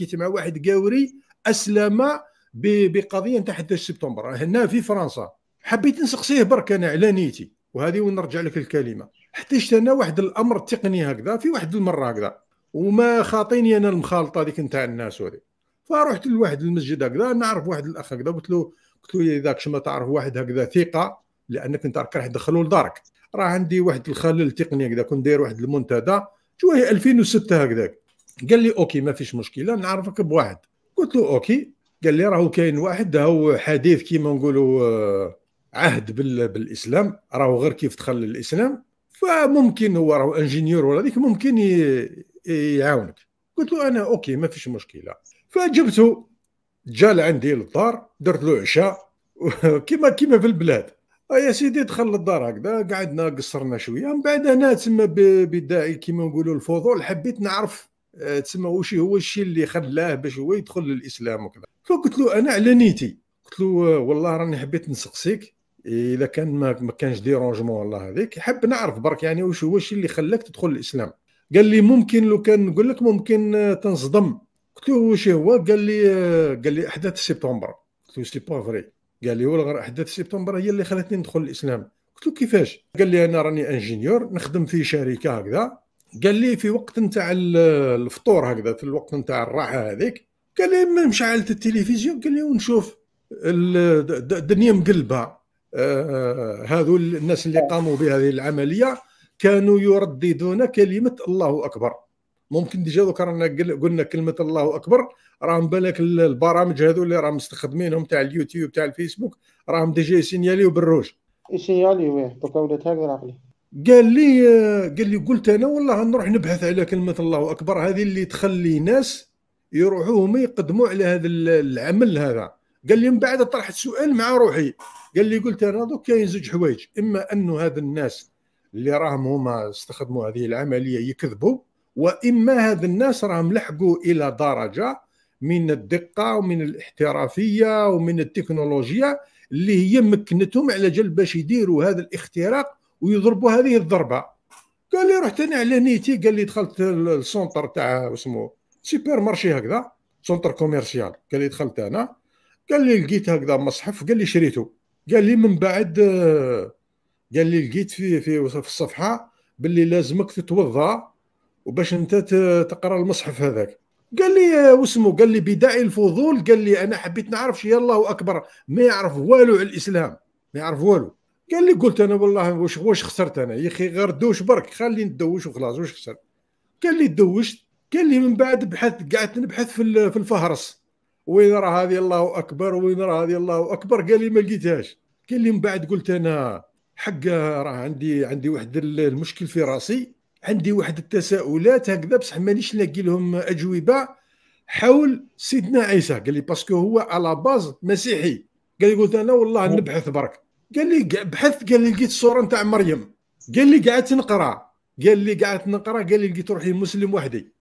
حكيت مع واحد قاوري اسلم بقضيه نتاع 11 سبتمبر هنا في فرنسا حبيت نسقسيه برك انا على نيتي وهذه ونرجع لك الكلمه احتجت انا واحد الامر تقني هكذا في واحد المره هكذا وما خاطيني انا المخالطه هذيك نتاع الناس وهذه فرحت لواحد المسجد هكذا نعرف واحد الاخ هكذا قلت له قلت له اذا كش ما تعرف واحد هكذا ثقه لانك انت راك راح تدخلوا لدارك راه عندي واحد الخلل تقني هكذا كنت داير واحد المنتدى شويه 2006 هكذاك قال لي اوكي ما فيش مشكله نعرفك بواحد قلت له اوكي قال لي راهو كاين واحد هو حديث كيما نقولوا آه، عهد بالاسلام راهو غير كيف دخل الاسلام فممكن هو راهو انجينيور ولا ذيك ممكن يعاونك قلت له انا اوكي ما فيش مشكله فجبته جا لعندي للدار درت له عشاء كيما كيما في البلاد آه، يا سيدي دخل للدار هكذا قعدنا قصرنا شويه من بعد انا تسمى بداعي كيما نقولوا الفضول حبيت نعرف آه، تسمى وش هو الشيء اللي خلاه باش هو يدخل للاسلام وكذا فقلت له انا على نيتي قلت له آه، والله راني حبيت نسقسيك اذا كان ما كانش ديرونجمون والله هذيك حب نعرف برك يعني وش هو الشيء اللي خلاك تدخل الاسلام قال لي ممكن لو كان نقول لك ممكن آه، تنصدم قلت له وش هو قال لي قال لي احداث سبتمبر قلت له سي با فري قال لي هو غير احداث سبتمبر هي اللي خلتني ندخل الاسلام قلت له كيفاش قال لي انا راني انجينيور نخدم في شركه هكذا قال لي في وقت نتاع الفطور هكذا في الوقت نتاع الراحه هذيك قال لي ما مشعلت التلفزيون قال لي ونشوف الدنيا مقلبه آه، هذو الناس اللي آه. قاموا بهذه العمليه كانوا يرددون كلمه الله اكبر ممكن ديجا دوك رانا قلنا كلمه الله اكبر راهم بالك البرامج هذو اللي راهم مستخدمينهم تاع اليوتيوب تاع الفيسبوك راهم ديجا يسينياليو بالروج يسينياليو ايه دوكا ولات هكذا عقلي قال لي قال لي قلت انا والله نروح نبحث على كلمه الله اكبر هذه اللي تخلي ناس يروحوا هما يقدموا على هذا العمل هذا قال لي من بعد طرحت سؤال مع روحي قال لي قلت انا دوك كاين زوج حوايج اما انه هذا الناس اللي راهم هما استخدموا هذه العمليه يكذبوا واما هذا الناس راهم لحقوا الى درجه من الدقه ومن الاحترافيه ومن التكنولوجيا اللي هي مكنتهم على جال باش يديروا هذا الاختراق ويضربوا هذه الضربه قال لي رحت انا على نيتي قال لي دخلت السونتر تاع اسمه سوبر مارشي هكذا سونتر كوميرسيال قال لي دخلت انا قال لي لقيت هكذا مصحف قال لي شريته قال لي من بعد آه، قال لي لقيت في في, في الصفحه باللي لازمك تتوضا وباش انت تقرا المصحف هذاك قال لي آه، واسمه قال لي بداعي الفضول قال لي انا حبيت نعرف شي الله اكبر ما يعرف والو على الاسلام ما يعرف والو قال لي قلت انا والله واش واش خسرت انا يا اخي غير دوش برك خليني ندوش وخلاص واش خسرت قال لي دوشت قال لي من بعد بحث قعدت نبحث في في الفهرس وين راه هذه الله اكبر وين راه هذه الله اكبر قال لي ما لقيتهاش قال لي من بعد قلت انا حق راه عندي عندي واحد المشكل في راسي عندي واحد التساؤلات هكذا بصح مانيش نلاقي لهم اجوبه حول سيدنا عيسى قال لي باسكو هو على باز مسيحي قال لي قلت انا والله نبحث برك قال لي بحث قال لي لقيت الصوره نتاع مريم قال لي قعدت نقرا قال لي قعدت نقرا قال لي لقيت روحي مسلم وحدي